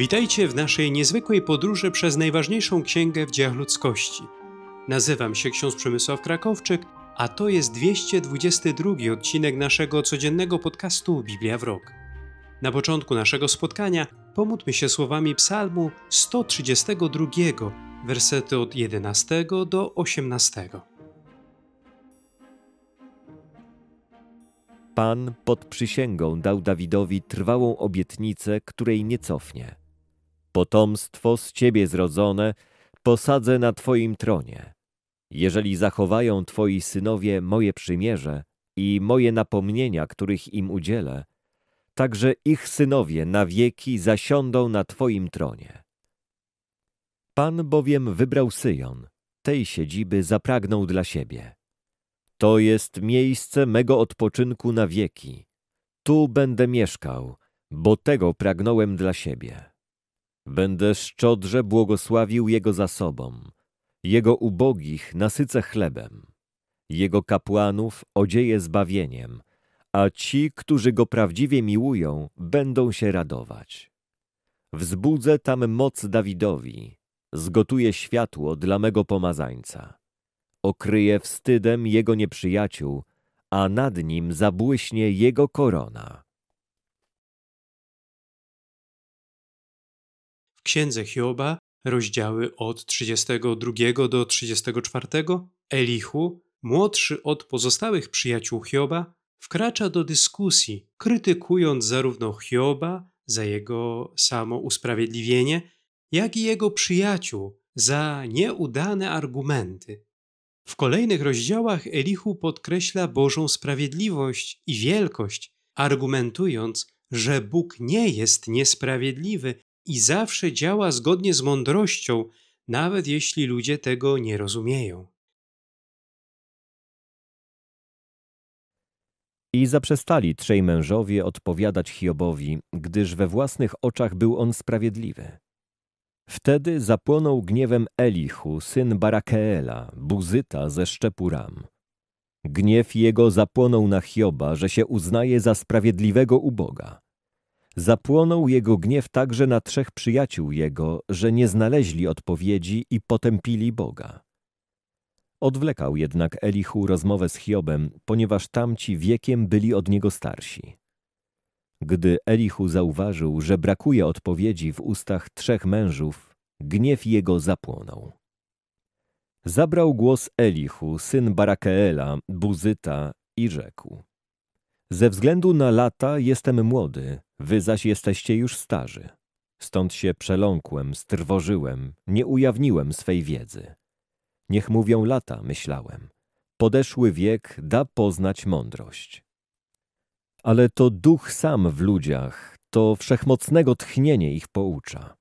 Witajcie w naszej niezwykłej podróży przez najważniejszą księgę w dziejach ludzkości. Nazywam się ksiądz Przemysław Krakowczyk, a to jest 222 odcinek naszego codziennego podcastu Biblia w Rok. Na początku naszego spotkania pomódlmy się słowami psalmu 132, wersety od 11 do 18. Pan pod przysięgą dał Dawidowi trwałą obietnicę, której nie cofnie potomstwo z Ciebie zrodzone, posadzę na Twoim tronie. Jeżeli zachowają Twoi synowie moje przymierze i moje napomnienia, których im udzielę, także ich synowie na wieki zasiądą na Twoim tronie. Pan bowiem wybrał Syjon, tej siedziby zapragnął dla siebie. To jest miejsce mego odpoczynku na wieki. Tu będę mieszkał, bo tego pragnąłem dla siebie. Będę szczodrze błogosławił jego zasobom. Jego ubogich nasycę chlebem. Jego kapłanów odzieje zbawieniem, a ci, którzy go prawdziwie miłują, będą się radować. Wzbudzę tam moc Dawidowi, zgotuję światło dla mego pomazańca. Okryję wstydem jego nieprzyjaciół, a nad nim zabłyśnie jego korona. Księdze Hioba, rozdziały od 32 do 34, Elichu, młodszy od pozostałych przyjaciół Hioba, wkracza do dyskusji, krytykując zarówno Hioba za jego samo usprawiedliwienie, jak i jego przyjaciół za nieudane argumenty. W kolejnych rozdziałach Elihu podkreśla Bożą sprawiedliwość i wielkość, argumentując, że Bóg nie jest niesprawiedliwy i zawsze działa zgodnie z mądrością, nawet jeśli ludzie tego nie rozumieją. I zaprzestali trzej mężowie odpowiadać Hiobowi, gdyż we własnych oczach był on sprawiedliwy. Wtedy zapłonął gniewem Elichu, syn Barakeela, buzyta ze szczepu Ram. Gniew jego zapłonął na Hioba, że się uznaje za sprawiedliwego uboga. Zapłonął jego gniew także na trzech przyjaciół jego, że nie znaleźli odpowiedzi i potępili Boga. Odwlekał jednak Elichu rozmowę z Hiobem, ponieważ tamci wiekiem byli od niego starsi. Gdy Elichu zauważył, że brakuje odpowiedzi w ustach trzech mężów, gniew jego zapłonął. Zabrał głos Elichu, syn Barakeela, Buzyta i rzekł. Ze względu na lata jestem młody, wy zaś jesteście już starzy. Stąd się przeląkłem, strwożyłem, nie ujawniłem swej wiedzy. Niech mówią lata, myślałem. Podeszły wiek da poznać mądrość. Ale to duch sam w ludziach, to wszechmocnego tchnienie ich poucza.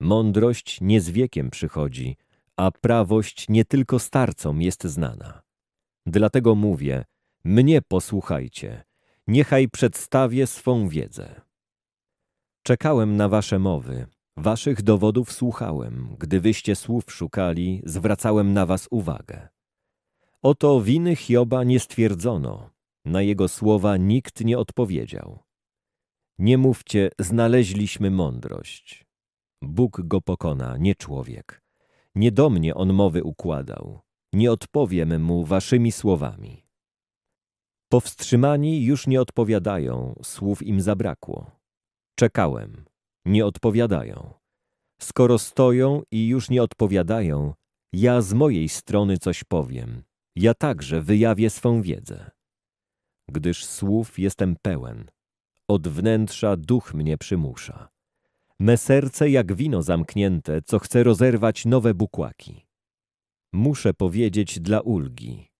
Mądrość nie z wiekiem przychodzi, a prawość nie tylko starcom jest znana. Dlatego mówię, mnie posłuchajcie, niechaj przedstawię swą wiedzę. Czekałem na wasze mowy, waszych dowodów słuchałem, gdy wyście słów szukali, zwracałem na was uwagę. Oto winy Hioba nie stwierdzono, na jego słowa nikt nie odpowiedział. Nie mówcie, znaleźliśmy mądrość. Bóg go pokona, nie człowiek. Nie do mnie on mowy układał. Nie odpowiem mu waszymi słowami. Powstrzymani już nie odpowiadają, słów im zabrakło. Czekałem, nie odpowiadają. Skoro stoją i już nie odpowiadają, ja z mojej strony coś powiem. Ja także wyjawię swą wiedzę. Gdyż słów jestem pełen. Od wnętrza duch mnie przymusza. Me serce jak wino zamknięte, co chce rozerwać nowe bukłaki. Muszę powiedzieć dla ulgi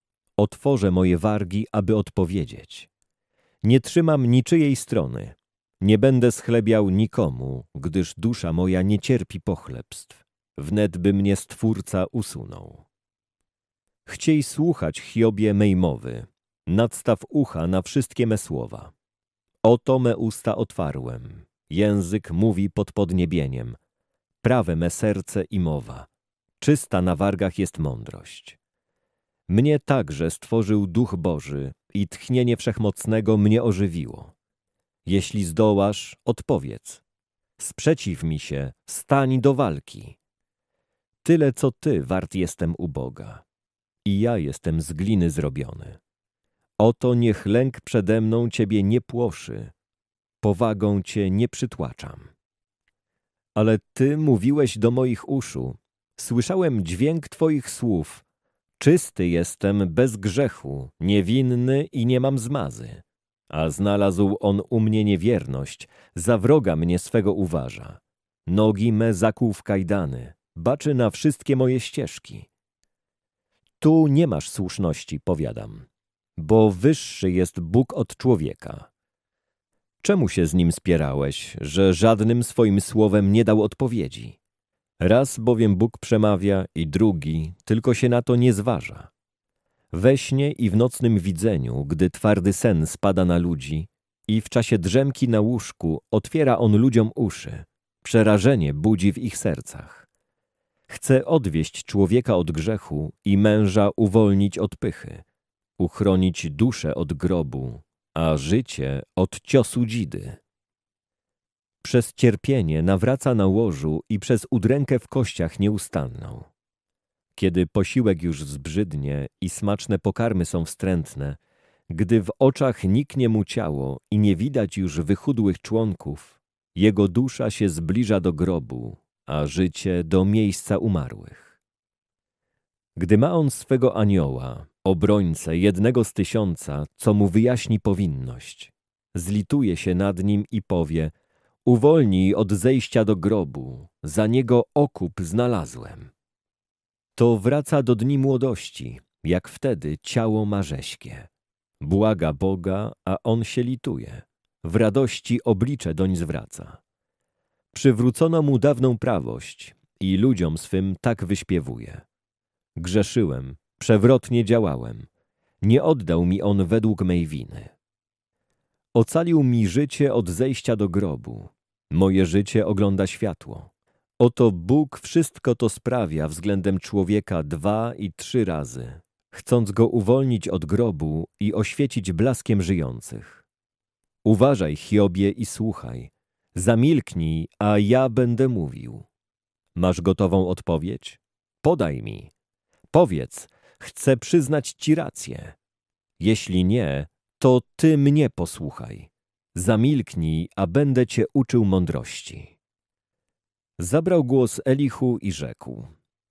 Otworzę moje wargi, aby odpowiedzieć. Nie trzymam niczyjej strony. Nie będę schlebiał nikomu, gdyż dusza moja nie cierpi pochlebstw. Wnet by mnie Stwórca usunął. Chciej słuchać, Hiobie, mej mowy. Nadstaw ucha na wszystkie me słowa. Oto me usta otwarłem. Język mówi pod podniebieniem. Prawe me serce i mowa. Czysta na wargach jest mądrość. Mnie także stworzył Duch Boży i tchnienie wszechmocnego mnie ożywiło. Jeśli zdołasz, odpowiedz. Sprzeciw mi się, stań do walki. Tyle co ty wart jestem u Boga. I ja jestem z gliny zrobiony. Oto niech lęk przede mną ciebie nie płoszy, powagą cię nie przytłaczam. Ale ty mówiłeś do moich uszu, słyszałem dźwięk twoich słów, Czysty jestem bez grzechu, niewinny i nie mam zmazy. A znalazł on u mnie niewierność, za wroga mnie swego uważa. Nogi me zakłuł w kajdany, baczy na wszystkie moje ścieżki. Tu nie masz słuszności, powiadam, bo wyższy jest Bóg od człowieka. Czemu się z nim spierałeś, że żadnym swoim słowem nie dał odpowiedzi? Raz bowiem Bóg przemawia i drugi, tylko się na to nie zważa. We śnie i w nocnym widzeniu, gdy twardy sen spada na ludzi i w czasie drzemki na łóżku otwiera on ludziom uszy, przerażenie budzi w ich sercach. Chce odwieść człowieka od grzechu i męża uwolnić od pychy, uchronić duszę od grobu, a życie od ciosu dzidy. Przez cierpienie nawraca na łożu i przez udrękę w kościach nieustanną. Kiedy posiłek już zbrzydnie i smaczne pokarmy są wstrętne, gdy w oczach niknie mu ciało i nie widać już wychudłych członków, jego dusza się zbliża do grobu, a życie do miejsca umarłych. Gdy ma on swego anioła, obrońcę jednego z tysiąca, co mu wyjaśni powinność, zlituje się nad nim i powie – Uwolnij od zejścia do grobu, za niego okup znalazłem. To wraca do dni młodości, jak wtedy ciało ma rześkie. Błaga Boga, a On się lituje. W radości oblicze doń zwraca. Przywrócono mu dawną prawość i ludziom swym tak wyśpiewuje. Grzeszyłem, przewrotnie działałem. Nie oddał mi On według mej winy. Ocalił mi życie od zejścia do grobu. Moje życie ogląda światło. Oto Bóg wszystko to sprawia względem człowieka dwa i trzy razy, chcąc go uwolnić od grobu i oświecić blaskiem żyjących. Uważaj, Hiobie, i słuchaj. Zamilknij, a ja będę mówił. Masz gotową odpowiedź? Podaj mi. Powiedz, chcę przyznać ci rację. Jeśli nie, to ty mnie posłuchaj. Zamilknij, a będę cię uczył mądrości. Zabrał głos Elichu i rzekł.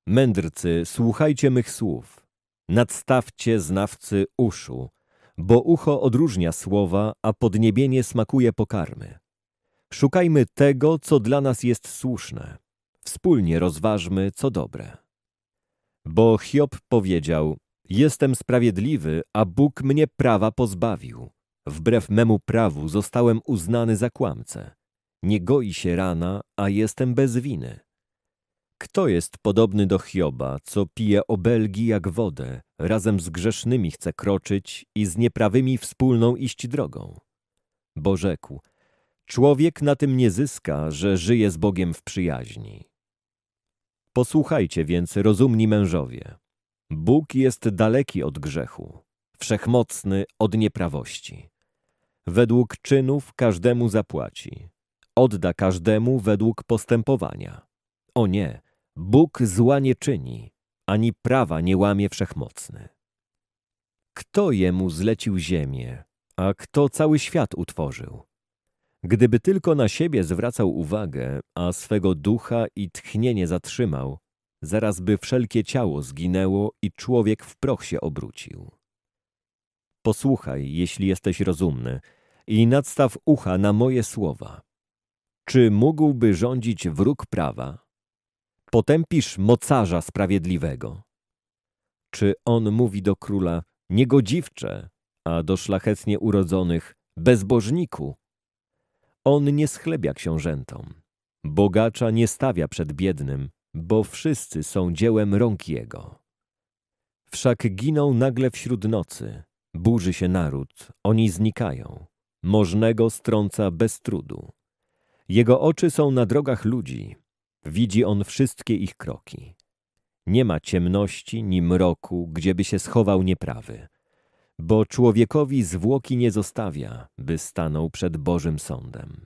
Mędrcy, słuchajcie mych słów. Nadstawcie znawcy uszu, bo ucho odróżnia słowa, a podniebienie smakuje pokarmy. Szukajmy tego, co dla nas jest słuszne. Wspólnie rozważmy, co dobre. Bo Hiob powiedział, Jestem sprawiedliwy, a Bóg mnie prawa pozbawił. Wbrew memu prawu zostałem uznany za kłamcę. Nie goi się rana, a jestem bez winy. Kto jest podobny do Hioba, co pije obelgi jak wodę, razem z grzesznymi chce kroczyć i z nieprawymi wspólną iść drogą? Bo rzekł, człowiek na tym nie zyska, że żyje z Bogiem w przyjaźni. Posłuchajcie więc, rozumni mężowie, Bóg jest daleki od grzechu, wszechmocny od nieprawości. Według czynów każdemu zapłaci, odda każdemu według postępowania. O nie, Bóg zła nie czyni, ani prawa nie łamie wszechmocny. Kto jemu zlecił ziemię, a kto cały świat utworzył? Gdyby tylko na siebie zwracał uwagę, a swego ducha i tchnienie zatrzymał, zaraz by wszelkie ciało zginęło i człowiek w proch się obrócił. Posłuchaj, jeśli jesteś rozumny, i nadstaw ucha na moje słowa. Czy mógłby rządzić wróg prawa? Potępisz mocarza sprawiedliwego. Czy on mówi do króla niegodziwcze, a do szlachetnie urodzonych bezbożniku? On nie schlebia książętom. Bogacza nie stawia przed biednym, bo wszyscy są dziełem rąk Jego. Wszak giną nagle wśród nocy, burzy się naród, oni znikają, możnego strąca bez trudu. Jego oczy są na drogach ludzi, widzi on wszystkie ich kroki. Nie ma ciemności ni mroku, gdzieby się schował nieprawy, bo człowiekowi zwłoki nie zostawia, by stanął przed Bożym Sądem.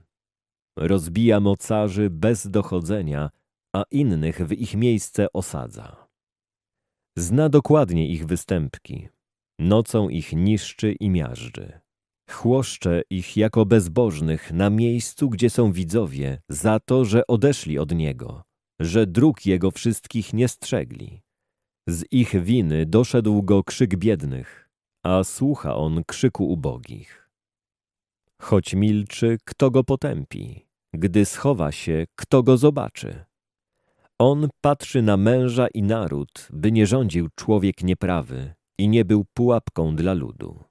Rozbija mocarzy bez dochodzenia, a innych w ich miejsce osadza. Zna dokładnie ich występki, nocą ich niszczy i miażdży. Chłoszcze ich jako bezbożnych na miejscu, gdzie są widzowie, za to, że odeszli od Niego, że dróg Jego wszystkich nie strzegli. Z ich winy doszedł go krzyk biednych, a słucha on krzyku ubogich. Choć milczy, kto go potępi? Gdy schowa się, kto go zobaczy? On patrzy na męża i naród, by nie rządził człowiek nieprawy i nie był pułapką dla ludu.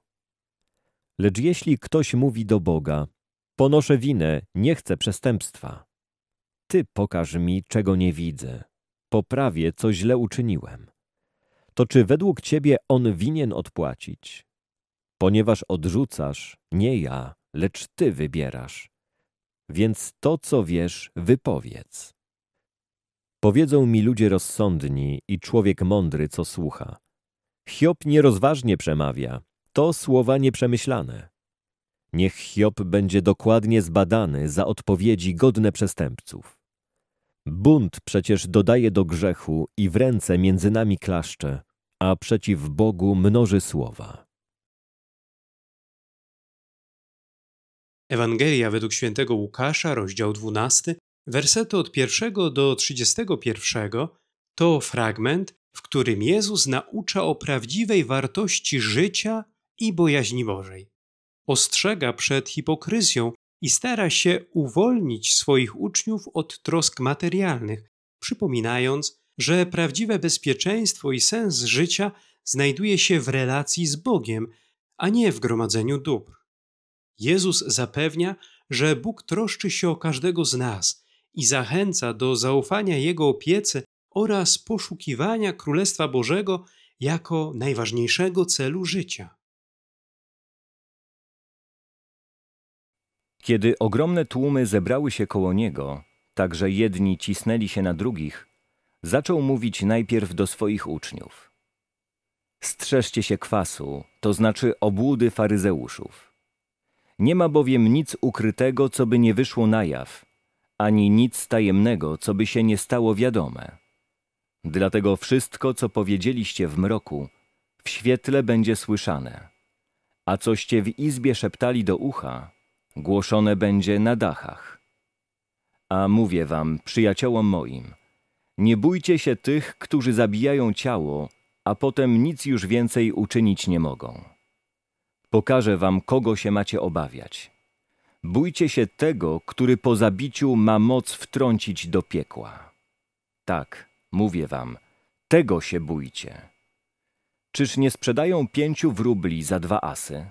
Lecz jeśli ktoś mówi do Boga, ponoszę winę, nie chcę przestępstwa. Ty pokaż mi, czego nie widzę. Poprawię, co źle uczyniłem. To czy według ciebie on winien odpłacić? Ponieważ odrzucasz, nie ja, lecz ty wybierasz. Więc to, co wiesz, wypowiedz. Powiedzą mi ludzie rozsądni i człowiek mądry, co słucha. Hiob nierozważnie przemawia, to słowa nieprzemyślane. Niech Hiob będzie dokładnie zbadany za odpowiedzi godne przestępców. Bunt przecież dodaje do grzechu i w ręce między nami klaszcze, a przeciw Bogu mnoży słowa. Ewangelia według świętego Łukasza, rozdział 12, Wersety od 1 do 31 to fragment, w którym Jezus naucza o prawdziwej wartości życia i bojaźni Bożej. Ostrzega przed hipokryzją i stara się uwolnić swoich uczniów od trosk materialnych, przypominając, że prawdziwe bezpieczeństwo i sens życia znajduje się w relacji z Bogiem, a nie w gromadzeniu dóbr. Jezus zapewnia, że Bóg troszczy się o każdego z nas i zachęca do zaufania Jego opiece oraz poszukiwania Królestwa Bożego jako najważniejszego celu życia. Kiedy ogromne tłumy zebrały się koło niego, także jedni cisnęli się na drugich, zaczął mówić najpierw do swoich uczniów. Strzeżcie się kwasu, to znaczy obłudy faryzeuszów. Nie ma bowiem nic ukrytego, co by nie wyszło na jaw, ani nic tajemnego, co by się nie stało wiadome. Dlatego wszystko, co powiedzieliście w mroku, w świetle będzie słyszane, a coście w izbie szeptali do ucha, głoszone będzie na dachach. A mówię wam, przyjaciołom moim, nie bójcie się tych, którzy zabijają ciało, a potem nic już więcej uczynić nie mogą. Pokażę wam, kogo się macie obawiać. Bójcie się tego, który po zabiciu ma moc wtrącić do piekła. Tak, mówię wam, tego się bójcie. Czyż nie sprzedają pięciu wróbli za dwa asy?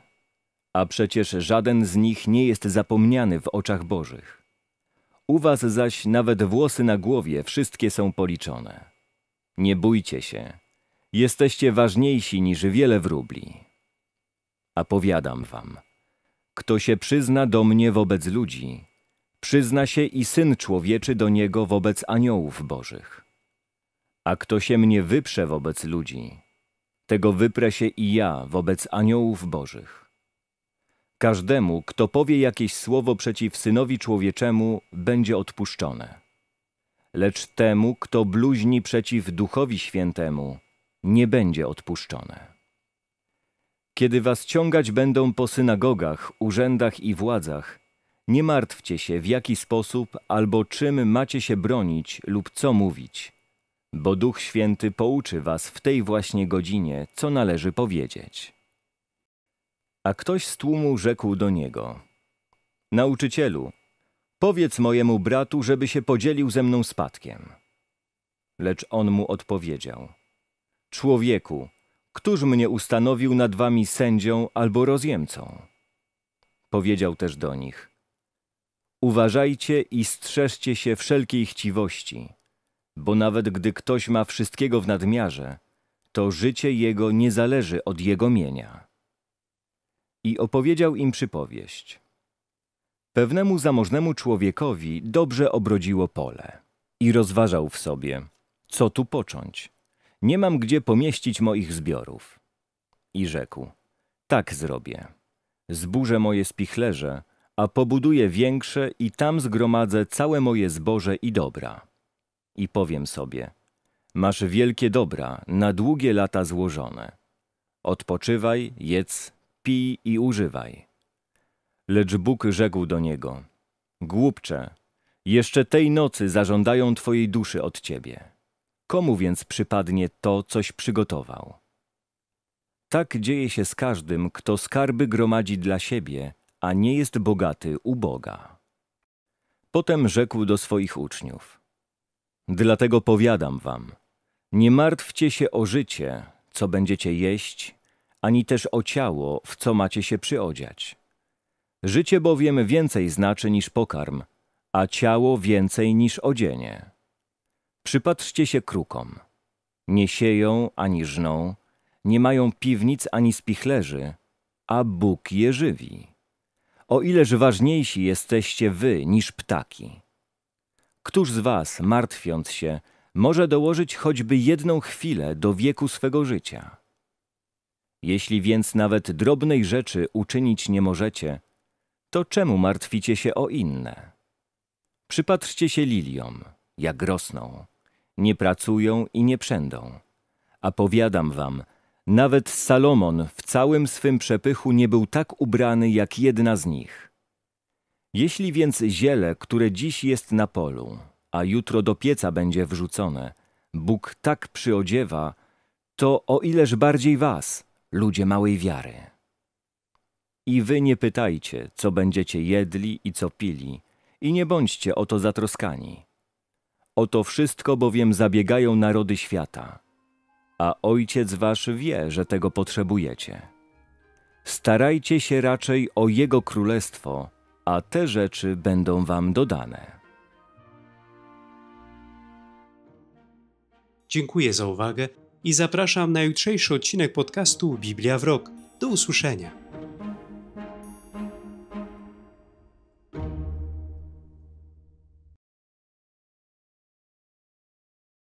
A przecież żaden z nich nie jest zapomniany w oczach Bożych. U was zaś nawet włosy na głowie wszystkie są policzone. Nie bójcie się, jesteście ważniejsi niż wiele wróbli. A powiadam wam – kto się przyzna do mnie wobec ludzi, przyzna się i Syn Człowieczy do Niego wobec aniołów bożych. A kto się mnie wyprze wobec ludzi, tego wyprę się i ja wobec aniołów bożych. Każdemu, kto powie jakieś słowo przeciw Synowi Człowieczemu, będzie odpuszczone. Lecz temu, kto bluźni przeciw Duchowi Świętemu, nie będzie odpuszczone. Kiedy was ciągać będą po synagogach, urzędach i władzach, nie martwcie się, w jaki sposób albo czym macie się bronić lub co mówić, bo Duch Święty pouczy was w tej właśnie godzinie, co należy powiedzieć. A ktoś z tłumu rzekł do niego: Nauczycielu, powiedz mojemu bratu, żeby się podzielił ze mną spadkiem. Lecz on mu odpowiedział: Człowieku, Któż mnie ustanowił nad wami sędzią albo rozjemcą? Powiedział też do nich: Uważajcie i strzeżcie się wszelkiej chciwości, bo nawet gdy ktoś ma wszystkiego w nadmiarze, to życie jego nie zależy od jego mienia. I opowiedział im przypowieść. Pewnemu zamożnemu człowiekowi dobrze obrodziło pole i rozważał w sobie, co tu począć nie mam gdzie pomieścić moich zbiorów. I rzekł, tak zrobię. Zburzę moje spichlerze, a pobuduję większe i tam zgromadzę całe moje zboże i dobra. I powiem sobie, masz wielkie dobra, na długie lata złożone. Odpoczywaj, jedz, pij i używaj. Lecz Bóg rzekł do niego, głupcze, jeszcze tej nocy zażądają twojej duszy od ciebie. Komu więc przypadnie to, coś przygotował? Tak dzieje się z każdym, kto skarby gromadzi dla siebie, a nie jest bogaty u Boga. Potem rzekł do swoich uczniów: Dlatego powiadam wam, nie martwcie się o życie, co będziecie jeść, ani też o ciało, w co macie się przyodziać. Życie bowiem więcej znaczy niż pokarm, a ciało więcej niż odzienie. Przypatrzcie się krukom. Nie sieją ani żną, nie mają piwnic ani spichlerzy, a Bóg je żywi. O ileż ważniejsi jesteście wy niż ptaki. Któż z was, martwiąc się, może dołożyć choćby jedną chwilę do wieku swego życia? Jeśli więc nawet drobnej rzeczy uczynić nie możecie, to czemu martwicie się o inne? Przypatrzcie się liliom, jak rosną nie pracują i nie przędą. A powiadam wam, nawet Salomon w całym swym przepychu nie był tak ubrany jak jedna z nich. Jeśli więc ziele, które dziś jest na polu, a jutro do pieca będzie wrzucone, Bóg tak przyodziewa, to o ileż bardziej was, ludzie małej wiary. I wy nie pytajcie, co będziecie jedli i co pili, i nie bądźcie o to zatroskani o to wszystko bowiem zabiegają narody świata, a Ojciec Wasz wie, że tego potrzebujecie. Starajcie się raczej o Jego królestwo, a te rzeczy będą Wam dodane. Dziękuję za uwagę i zapraszam na jutrzejszy odcinek podcastu Biblia w Rok. Do usłyszenia.